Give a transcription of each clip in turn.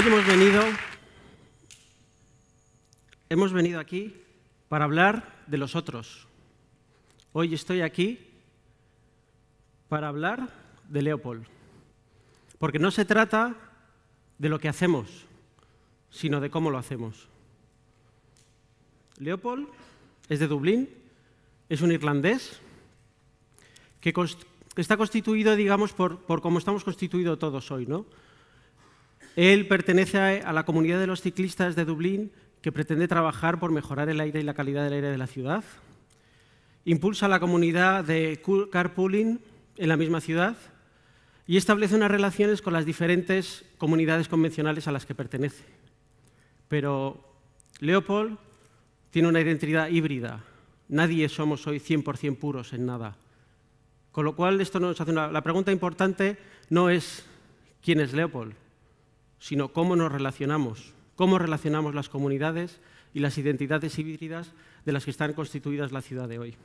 hoy hemos venido, hemos venido aquí para hablar de los otros. Hoy estoy aquí para hablar de Leopold, porque no se trata de lo que hacemos, sino de cómo lo hacemos. Leopold es de Dublín, es un irlandés que, está constituido, digamos, por, por cómo estamos constituidos todos hoy, ¿no? Él pertenece a la comunidad de los ciclistas de Dublín que pretende trabajar por mejorar el aire y la calidad del aire de la ciudad. Impulsa la comunidad de carpooling en la misma ciudad y establece unas relaciones con las diferentes comunidades convencionales a las que pertenece. Pero Leopold tiene una identidad híbrida. Nadie somos hoy 100% puros en nada. Con lo cual, esto nos hace la pregunta importante no es quién es Leopold, sino cómo nos relacionamos, cómo relacionamos las comunidades y las identidades híbridas de las que están constituidas la ciudad de hoy.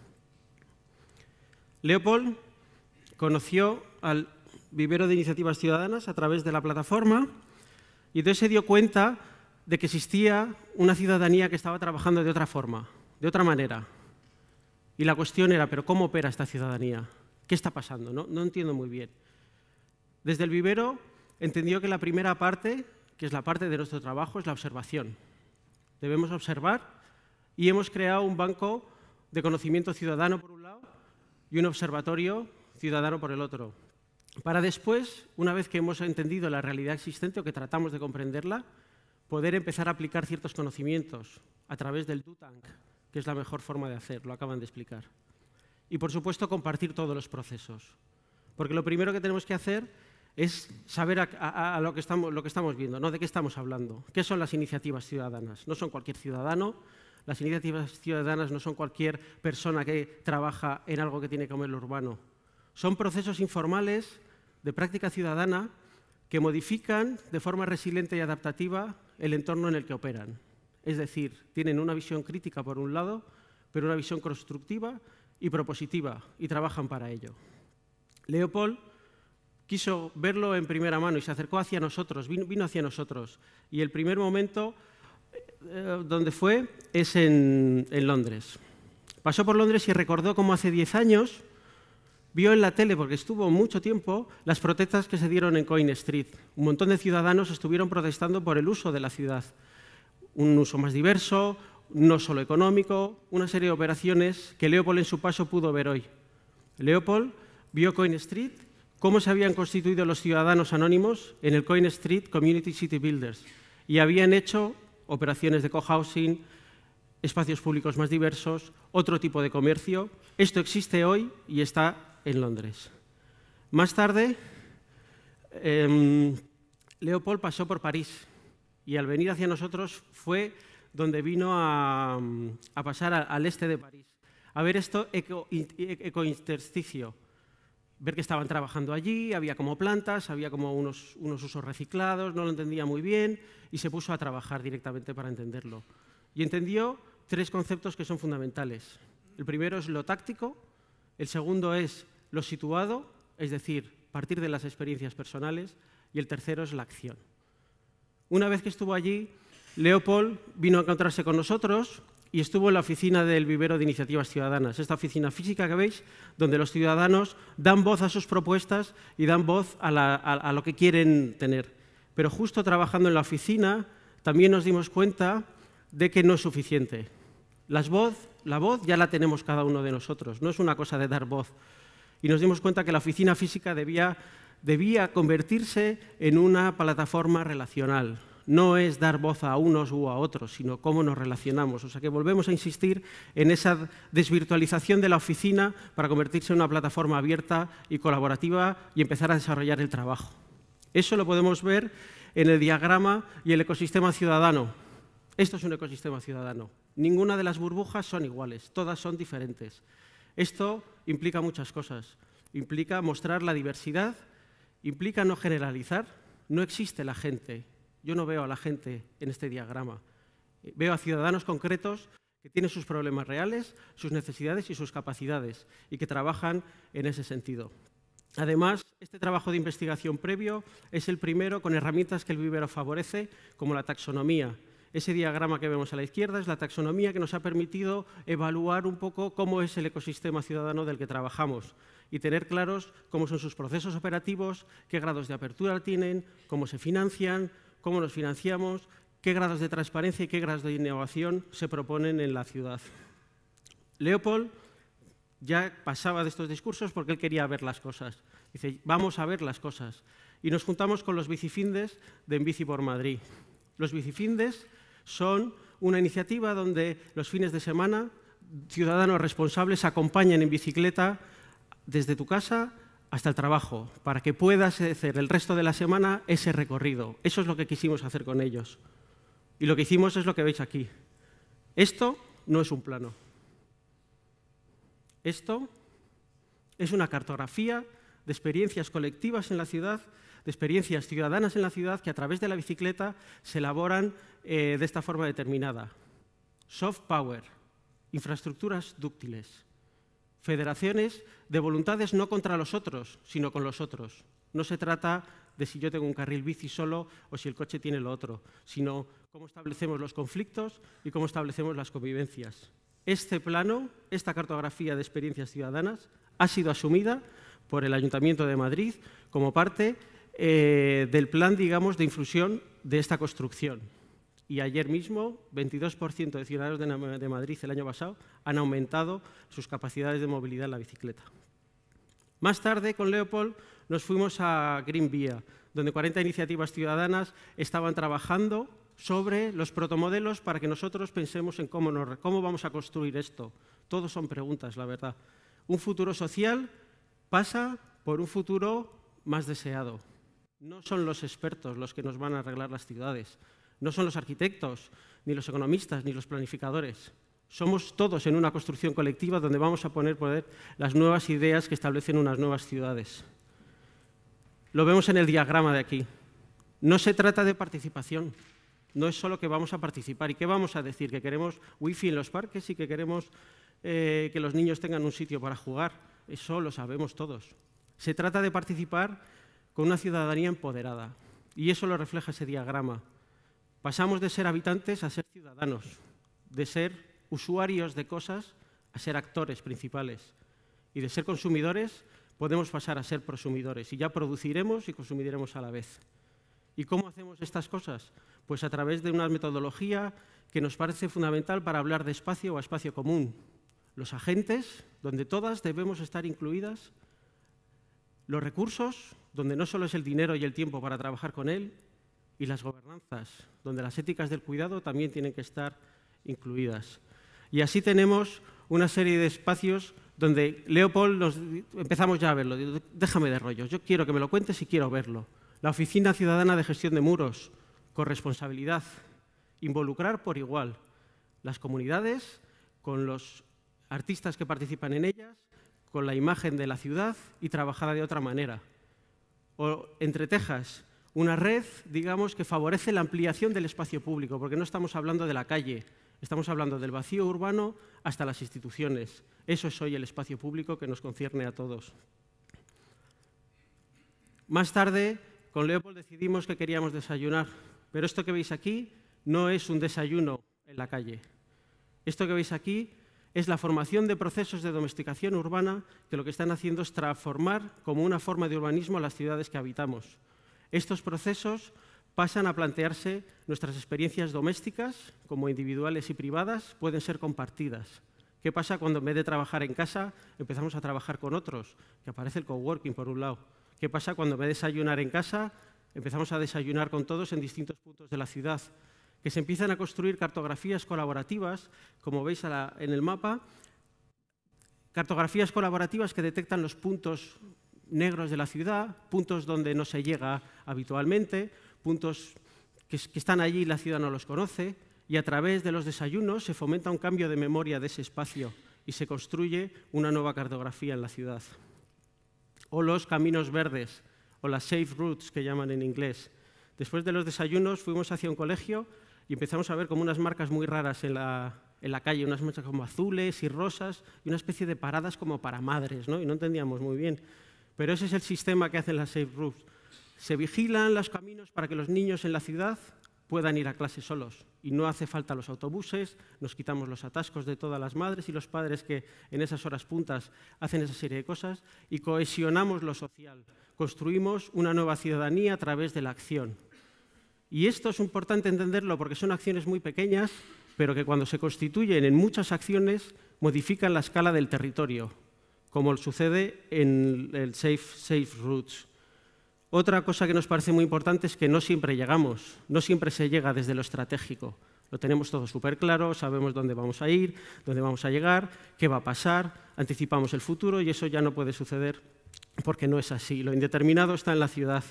Leopold conoció al vivero de iniciativas ciudadanas a través de la plataforma y entonces se dio cuenta de que existía una ciudadanía que estaba trabajando de otra forma, de otra manera. Y la cuestión era, ¿pero cómo opera esta ciudadanía? ¿Qué está pasando? No, no entiendo muy bien. Desde el vivero entendió que la primera parte, que es la parte de nuestro trabajo, es la observación. Debemos observar y hemos creado un banco de conocimiento ciudadano por un lado y un observatorio ciudadano por el otro, para después, una vez que hemos entendido la realidad existente o que tratamos de comprenderla, poder empezar a aplicar ciertos conocimientos a través del do que es la mejor forma de hacerlo, lo acaban de explicar. Y, por supuesto, compartir todos los procesos. Porque lo primero que tenemos que hacer es saber a, lo, que estamos, lo, que estamos, viendo, ¿no? de qué estamos hablando. ¿Qué son las iniciativas ciudadanas? No son cualquier ciudadano, las iniciativas ciudadanas no son cualquier persona que trabaja en algo que tiene que ver lo urbano. Son procesos informales de práctica ciudadana que modifican de forma resiliente y adaptativa el entorno en el que operan. Es decir, tienen una visión crítica por un lado, pero una visión constructiva y propositiva, y trabajan para ello. Leopold quiso verlo en primera mano y se acercó hacia nosotros, vino hacia nosotros. Y el primer momento eh, eh, donde fue es en, en Londres. Pasó por Londres y recordó cómo hace 10 años vio en la tele, porque estuvo mucho tiempo, las protestas que se dieron en Coin Street. Un montón de ciudadanos estuvieron protestando por el uso de la ciudad. Un uso más diverso, no solo económico, una serie de operaciones que Leopold en su paso pudo ver hoy. Leopold vio Coin Street cómo se habían constituido los ciudadanos anónimos en el Coin Street Community City Builders y habían hecho operaciones de cohousing, espacios públicos más diversos, otro tipo de comercio. Esto existe hoy y está en Londres. Más tarde, em, Leopold pasó por París y al venir hacia nosotros fue donde vino a, pasar al este de París, a ver esto ecointersticio, ver que estaban trabajando allí, había como plantas, había como unos, unos usos reciclados, no lo entendía muy bien y se puso a trabajar directamente para entenderlo. Y entendió tres conceptos que son fundamentales. El primero es lo táctico, el segundo es lo situado, es decir, partir de las experiencias personales, y el tercero es la acción. Una vez que estuvo allí, Leopold vino a encontrarse con nosotros y estuvo en la oficina del vivero de iniciativas ciudadanas, esta oficina física que veis, donde los ciudadanos dan voz a sus propuestas y dan voz a, lo que quieren tener. Pero justo trabajando en la oficina también nos dimos cuenta de que no es suficiente. Las voz, la voz ya la tenemos cada uno de nosotros, no es una cosa de dar voz. Y nos dimos cuenta que la oficina física debía convertirse en una plataforma relacional, no es dar voz a unos u a otros, sino cómo nos relacionamos. O sea que volvemos a insistir en esa desvirtualización de la oficina para convertirse en una plataforma abierta y colaborativa y empezar a desarrollar el trabajo. Eso lo podemos ver en el diagrama y el ecosistema ciudadano. Esto es un ecosistema ciudadano. Ninguna de las burbujas son iguales, todas son diferentes. Esto implica muchas cosas. Implica mostrar la diversidad, implica no generalizar. No existe la gente, yo no veo a la gente en este diagrama. Veo a ciudadanos concretos que tienen sus problemas reales, sus necesidades y sus capacidades y que trabajan en ese sentido. Además, este trabajo de investigación previo es el primero con herramientas que el vivero favorece, como la taxonomía. Ese diagrama que vemos a la izquierda es la taxonomía que nos ha permitido evaluar un poco cómo es el ecosistema ciudadano del que trabajamos y tener claros cómo son sus procesos operativos, qué grados de apertura tienen, cómo se financian, cómo los financiamos, qué grados de transparencia y qué grados de innovación se proponen en la ciudad. Leopold ya pasaba de estos discursos porque él quería ver las cosas. Dice, vamos a ver las cosas. Y nos juntamos con los bicifindes de En Bici por Madrid. Los bicifindes son una iniciativa donde los fines de semana ciudadanos responsables acompañan en bicicleta desde tu casa hasta el trabajo, para que puedas hacer el resto de la semana ese recorrido. Eso es lo que quisimos hacer con ellos. Y lo que hicimos es lo que veis aquí. Esto no es un plano. Esto es una cartografía de experiencias colectivas en la ciudad, de experiencias ciudadanas en la ciudad que a través de la bicicleta se elaboran eh, de esta forma determinada. Soft power, infraestructuras dúctiles. Federaciones de voluntades no contra los otros, sino con los otros. No se trata de si yo tengo un carril bici solo o si el coche tiene lo otro, sino cómo establecemos los conflictos y cómo establecemos las convivencias. Este plano, esta cartografía de experiencias ciudadanas, ha sido asumida por el Ayuntamiento de Madrid como parte eh, del plan, digamos, de inclusión de esta construcción y ayer mismo 22% de ciudadanos de Madrid el año pasado han aumentado sus capacidades de movilidad en la bicicleta. Más tarde, con Leopold, nos fuimos a Green Vía, donde 40 iniciativas ciudadanas estaban trabajando sobre los protomodelos para que nosotros pensemos en cómo, cómo vamos a construir esto. Todos son preguntas, la verdad. Un futuro social pasa por un futuro más deseado. No son los expertos los que nos van a arreglar las ciudades, no son los arquitectos, ni los economistas, ni los planificadores. Somos todos en una construcción colectiva donde vamos a poner poder las nuevas ideas que establecen unas nuevas ciudades. Lo vemos en el diagrama de aquí. No se trata de participación. No es solo que vamos a participar. ¿Y qué vamos a decir? Que queremos wifi en los parques y que queremos eh, que los niños tengan un sitio para jugar. Eso lo sabemos todos. Se trata de participar con una ciudadanía empoderada. Y eso lo refleja ese diagrama. Pasamos de ser habitantes a ser ciudadanos, de ser usuarios de cosas a ser actores principales. Y de ser consumidores podemos pasar a ser prosumidores y ya produciremos y consumiremos a la vez. ¿Y cómo hacemos estas cosas? Pues a través de una metodología que nos parece fundamental para hablar de espacio o espacio común. Los agentes, donde todas debemos estar incluidas, los recursos, donde no solo es el dinero y el tiempo para trabajar con él, y las gobernanzas, donde las éticas del cuidado también tienen que estar incluidas. Y así tenemos una serie de espacios donde Leopold, empezamos ya a verlo, déjame de rollo yo quiero que me lo cuentes y quiero verlo. La Oficina Ciudadana de Gestión de Muros, con responsabilidad, involucrar por igual las comunidades con los artistas que participan en ellas, con la imagen de la ciudad y trabajada de otra manera. O entre Texas, una red, digamos, que favorece la ampliación del espacio público, porque no estamos hablando de la calle, estamos hablando del vacío urbano hasta las instituciones. Eso es hoy el espacio público que nos concierne a todos. Más tarde, con Leopold decidimos que queríamos desayunar, pero esto que veis aquí no es un desayuno en la calle. Esto que veis aquí es la formación de procesos de domesticación urbana que lo que están haciendo es transformar como una forma de urbanismo las ciudades que habitamos. Estos procesos pasan a plantearse nuestras experiencias domésticas, como individuales y privadas, pueden ser compartidas. ¿Qué pasa cuando en vez de trabajar en casa empezamos a trabajar con otros? Que aparece el coworking por un lado. ¿Qué pasa cuando en vez de desayunar en casa empezamos a desayunar con todos en distintos puntos de la ciudad? Que se empiezan a construir cartografías colaborativas, como veis en el mapa, cartografías colaborativas que detectan los puntos negros de la ciudad, puntos donde no se llega habitualmente, puntos que, están allí y la ciudad no los conoce, y a través de los desayunos se fomenta un cambio de memoria de ese espacio y se construye una nueva cartografía en la ciudad. O los caminos verdes, o las safe routes que llaman en inglés. Después de los desayunos fuimos hacia un colegio y empezamos a ver como unas marcas muy raras en la, calle, unas marcas como azules y rosas y una especie de paradas como para madres, Y no entendíamos muy bien. Pero ese es el sistema que hacen las safe Routes. Se vigilan los caminos para que los niños en la ciudad puedan ir a clase solos. Y no hace falta los autobuses, nos quitamos los atascos de todas las madres y los padres que en esas horas puntas hacen esa serie de cosas y cohesionamos lo social. Construimos una nueva ciudadanía a través de la acción. Y esto es importante entenderlo porque son acciones muy pequeñas, pero que cuando se constituyen en muchas acciones modifican la escala del territorio, como sucede en el Safe, safe Routes. Otra cosa que nos parece muy importante es que no siempre llegamos, no siempre se llega desde lo estratégico. Lo tenemos todo súper claro, sabemos dónde vamos a ir, dónde vamos a llegar, qué va a pasar, anticipamos el futuro y eso ya no puede suceder porque no es así. Lo indeterminado está en la ciudad.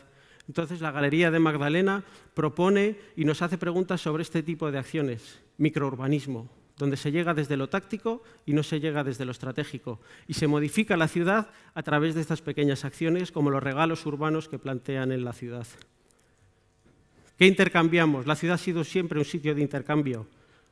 Entonces la Galería de Magdalena propone y nos hace preguntas sobre este tipo de acciones, microurbanismo, donde se llega desde lo táctico y no se llega desde lo estratégico. Y se modifica la ciudad a través de estas pequeñas acciones, como los regalos urbanos que plantean en la ciudad. ¿Qué intercambiamos? La ciudad ha sido siempre un sitio de intercambio.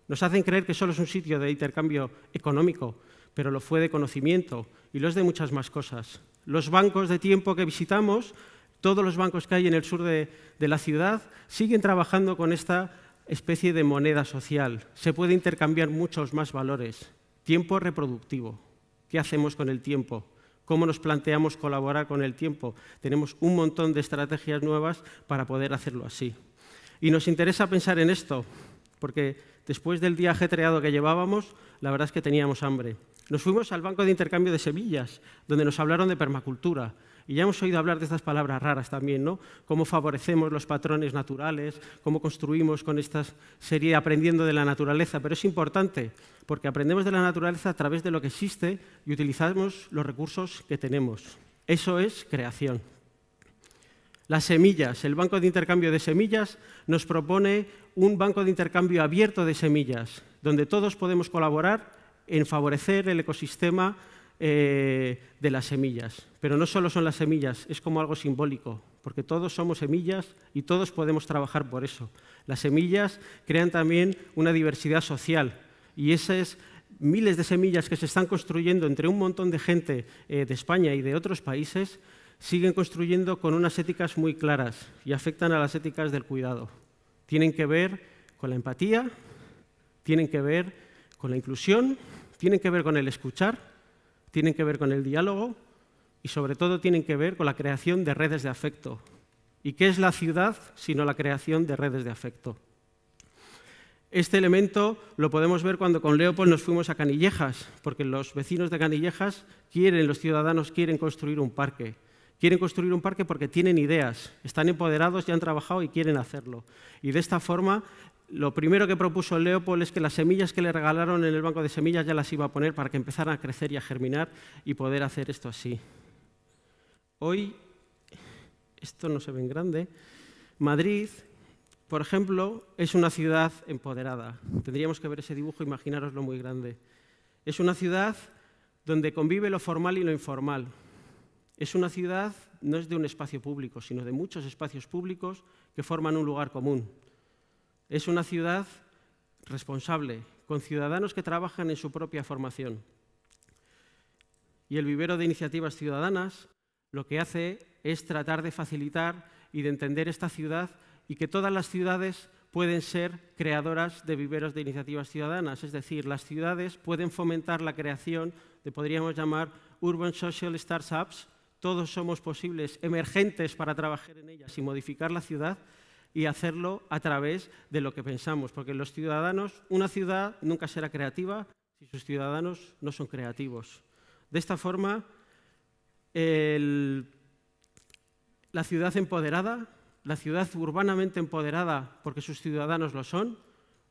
Nos hacen creer que solo es un sitio de intercambio económico, pero lo fue de conocimiento y lo es de muchas más cosas. Los bancos de tiempo que visitamos, todos los bancos que hay en el sur de, de la ciudad, siguen trabajando con esta especie de moneda social. Se puede intercambiar muchos más valores. Tiempo reproductivo. ¿Qué hacemos con el tiempo? ¿Cómo nos planteamos colaborar con el tiempo? Tenemos un montón de estrategias nuevas para poder hacerlo así. Y nos interesa pensar en esto, porque después del día ajetreado que llevábamos, la verdad es que teníamos hambre. Nos fuimos al Banco de Intercambio de Semillas, donde nos hablaron de permacultura, y ya hemos oído hablar de estas palabras raras también, ¿no? Cómo favorecemos los patrones naturales, cómo construimos con estas serie aprendiendo de la naturaleza. Pero es importante, porque aprendemos de la naturaleza a través de lo que existe y utilizamos los recursos que tenemos. Eso es creación. Las semillas, el Banco de Intercambio de Semillas nos propone un banco de intercambio abierto de semillas, donde todos podemos colaborar en favorecer el ecosistema eh, de las semillas. Pero no solo son las semillas, es como algo simbólico, porque todos somos semillas y todos podemos trabajar por eso. Las semillas crean también una diversidad social y esas miles de semillas que se están construyendo entre un montón de gente eh, de España y de otros países siguen construyendo con unas éticas muy claras y afectan a las éticas del cuidado. Tienen que ver con la empatía, tienen que ver con la inclusión, tienen que ver con el escuchar tienen que ver con el diálogo y sobre todo tienen que ver con la creación de redes de afecto. ¿Y qué es la ciudad sino la creación de redes de afecto? Este elemento lo podemos ver cuando con Leopold nos fuimos a Canillejas, porque los vecinos de Canillejas quieren, los ciudadanos quieren construir un parque. Quieren construir un parque porque tienen ideas, están empoderados, ya han trabajado y quieren hacerlo. Y de esta forma lo primero que propuso Leopold es que las semillas que le regalaron en el banco de semillas ya las iba a poner para que empezaran a crecer y a germinar y poder hacer esto así. Hoy, esto no se ve en grande, Madrid, por ejemplo, es una ciudad empoderada. Tendríamos que ver ese dibujo, imaginaros lo muy grande. Es una ciudad donde convive lo formal y lo informal. Es una ciudad, no es de un espacio público, sino de muchos espacios públicos que forman un lugar común. Es una ciudad responsable, con ciudadanos que trabajan en su propia formación. Y el vivero de iniciativas ciudadanas lo que hace es tratar de facilitar y de entender esta ciudad y que todas las ciudades pueden ser creadoras de viveros de iniciativas ciudadanas, es decir, las ciudades pueden fomentar la creación de, podríamos llamar, Urban Social Startups, todos somos posibles, emergentes para trabajar en ellas y modificar la ciudad, y hacerlo a través de lo que pensamos, porque los ciudadanos, una ciudad nunca será creativa si sus ciudadanos no son creativos. De esta forma, la ciudad empoderada, la ciudad urbanamente empoderada, porque sus ciudadanos lo son,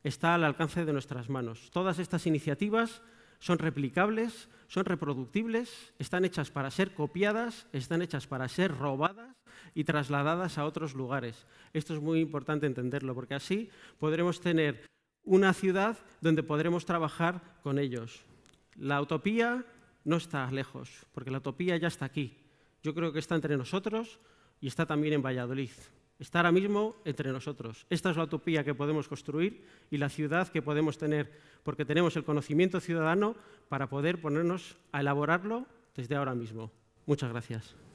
está al alcance de nuestras manos. Todas estas iniciativas son replicables, son reproductibles, están hechas para ser copiadas, están hechas para ser robadas y trasladadas a otros lugares. Esto es muy importante entenderlo, porque así podremos tener una ciudad donde podremos trabajar con ellos. La utopía no está lejos, porque la utopía ya está aquí. Yo creo que está entre nosotros y está también en Valladolid. Está ahora mismo entre nosotros. Esta es la utopía que podemos construir y la ciudad que podemos tener, porque tenemos el conocimiento ciudadano para poder ponernos a elaborarlo desde ahora mismo. Muchas gracias.